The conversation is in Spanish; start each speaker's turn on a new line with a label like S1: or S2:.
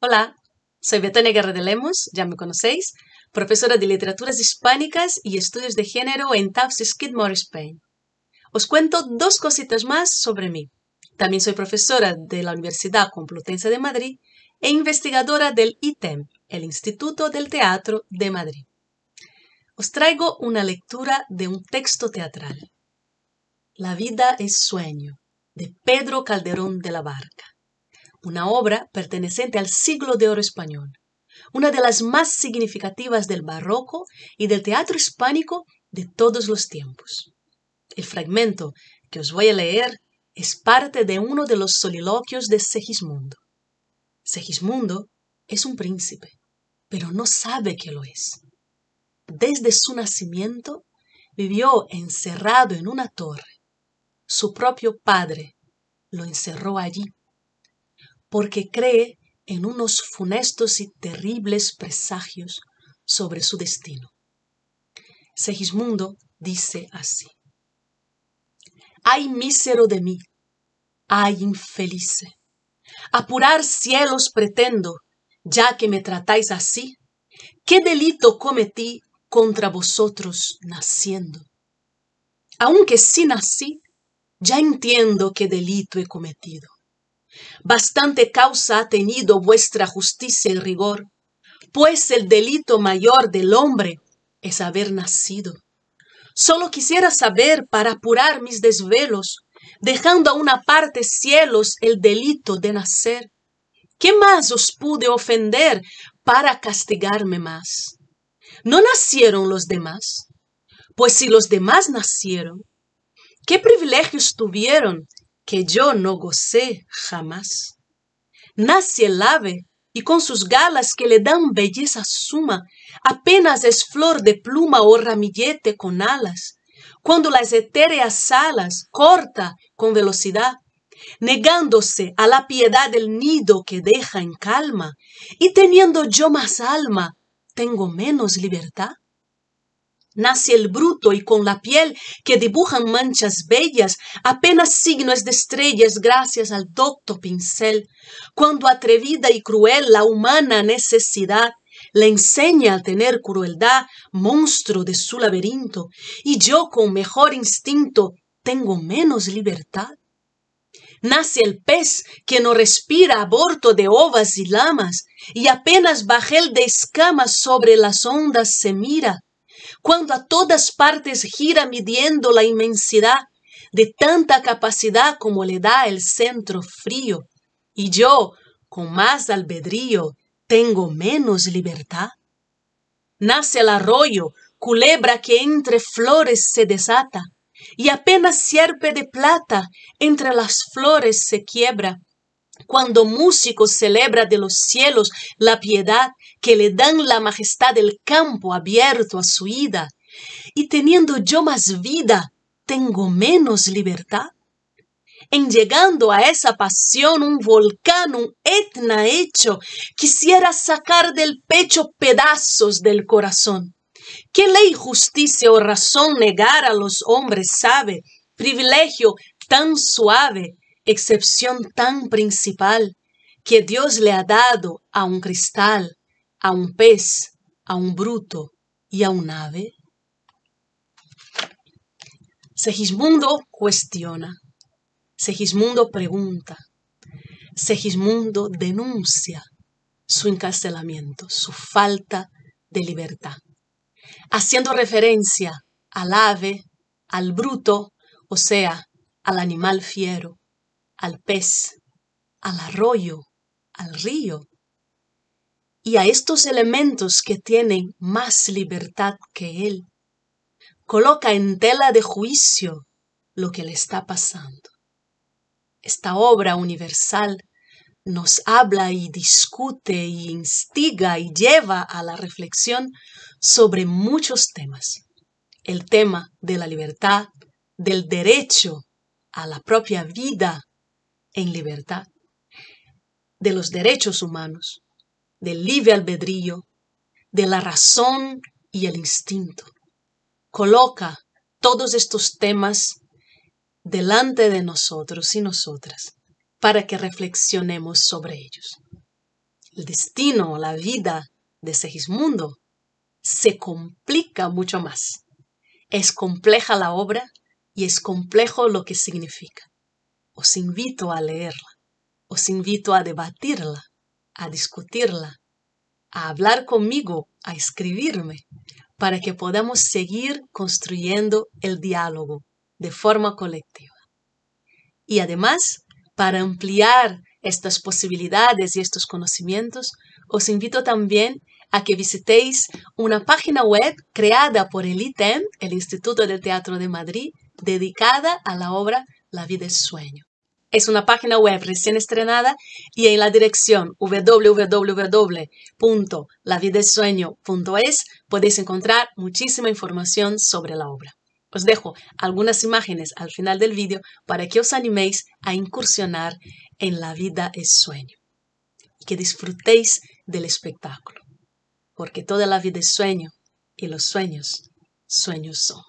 S1: Hola, soy Betania Guerra de Lemos, ya me conocéis, profesora de Literaturas Hispánicas y Estudios de Género en Tufts Skidmore, Spain. Os cuento dos cositas más sobre mí. También soy profesora de la Universidad Complutense de Madrid e investigadora del ITEM, el Instituto del Teatro de Madrid. Os traigo una lectura de un texto teatral. La vida es sueño, de Pedro Calderón de la Barca una obra perteneciente al siglo de oro español, una de las más significativas del barroco y del teatro hispánico de todos los tiempos. El fragmento que os voy a leer es parte de uno de los soliloquios de Segismundo. Segismundo es un príncipe, pero no sabe que lo es. Desde su nacimiento vivió encerrado en una torre. Su propio padre lo encerró allí porque cree en unos funestos y terribles presagios sobre su destino. Segismundo dice así, ¡Ay mísero de mí! ¡Ay infelice! Apurar cielos pretendo, ya que me tratáis así. ¿Qué delito cometí contra vosotros naciendo? Aunque sí nací, ya entiendo qué delito he cometido Bastante causa ha tenido vuestra justicia y rigor, pues el delito mayor del hombre es haber nacido. Solo quisiera saber para apurar mis desvelos, dejando a una parte cielos el delito de nacer. ¿Qué más os pude ofender para castigarme más? ¿No nacieron los demás? Pues si los demás nacieron, ¿qué privilegios tuvieron que yo no gocé jamás. Nace el ave y con sus galas que le dan belleza suma, apenas es flor de pluma o ramillete con alas, cuando las etéreas alas corta con velocidad, negándose a la piedad del nido que deja en calma, y teniendo yo más alma, tengo menos libertad. Nace el bruto y con la piel que dibujan manchas bellas, apenas signos de estrellas gracias al docto pincel. Cuando atrevida y cruel la humana necesidad le enseña a tener crueldad, monstruo de su laberinto, y yo con mejor instinto tengo menos libertad. Nace el pez que no respira aborto de ovas y lamas, y apenas bajel de escamas sobre las ondas se mira cuando a todas partes gira midiendo la inmensidad de tanta capacidad como le da el centro frío, y yo, con más albedrío, tengo menos libertad. Nace el arroyo, culebra que entre flores se desata, y apenas sierpe de plata entre las flores se quiebra, cuando músico celebra de los cielos la piedad que le dan la majestad del campo abierto a su ida, y teniendo yo más vida, tengo menos libertad. En llegando a esa pasión, un volcán, un etna hecho, quisiera sacar del pecho pedazos del corazón. ¿Qué ley, justicia o razón negar a los hombres sabe? Privilegio tan suave excepción tan principal que Dios le ha dado a un cristal, a un pez, a un bruto y a un ave? Segismundo cuestiona, Segismundo pregunta, Segismundo denuncia su encarcelamiento, su falta de libertad, haciendo referencia al ave, al bruto, o sea, al animal fiero, al pez, al arroyo, al río, y a estos elementos que tienen más libertad que él. Coloca en tela de juicio lo que le está pasando. Esta obra universal nos habla y discute e instiga y lleva a la reflexión sobre muchos temas. El tema de la libertad, del derecho a la propia vida, en libertad, de los derechos humanos, del libre albedrío, de la razón y el instinto. Coloca todos estos temas delante de nosotros y nosotras para que reflexionemos sobre ellos. El destino, la vida de Segismundo se complica mucho más. Es compleja la obra y es complejo lo que significa os invito a leerla, os invito a debatirla, a discutirla, a hablar conmigo, a escribirme, para que podamos seguir construyendo el diálogo de forma colectiva. Y además, para ampliar estas posibilidades y estos conocimientos, os invito también a que visitéis una página web creada por el ITEM, el Instituto del Teatro de Madrid, dedicada a la obra la vida es sueño. Es una página web recién estrenada y en la dirección www.lavidesueño.es podéis encontrar muchísima información sobre la obra. Os dejo algunas imágenes al final del vídeo para que os animéis a incursionar en La vida es sueño y que disfrutéis del espectáculo, porque toda la vida es sueño y los sueños, sueños son.